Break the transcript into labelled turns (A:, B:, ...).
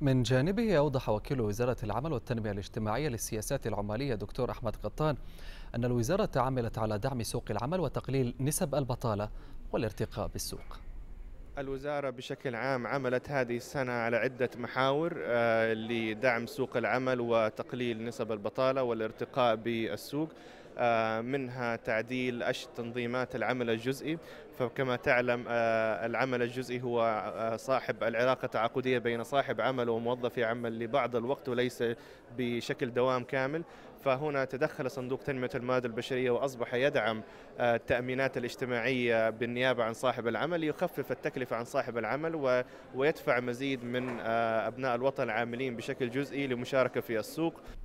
A: من جانبه أوضح وكيل وزارة العمل والتنمية الاجتماعية للسياسات العمالية دكتور أحمد قطان أن الوزارة عملت على دعم سوق العمل وتقليل نسب البطالة والارتقاء بالسوق
B: الوزارة بشكل عام عملت هذه السنة على عدة محاور آه، لدعم سوق العمل وتقليل نسب البطالة والارتقاء بالسوق آه، منها تعديل أشد تنظيمات العمل الجزئي فكما تعلم آه، العمل الجزئي هو آه، صاحب العلاقة التعاقدية بين صاحب عمل وموظف يعمل لبعض الوقت وليس بشكل دوام كامل فهنا تدخل صندوق تنمية الموارد البشرية وأصبح يدعم التأمينات الاجتماعية بالنيابة عن صاحب العمل يخفف التكلفة عن صاحب العمل ويدفع مزيد من أبناء الوطن العاملين بشكل جزئي لمشاركة في السوق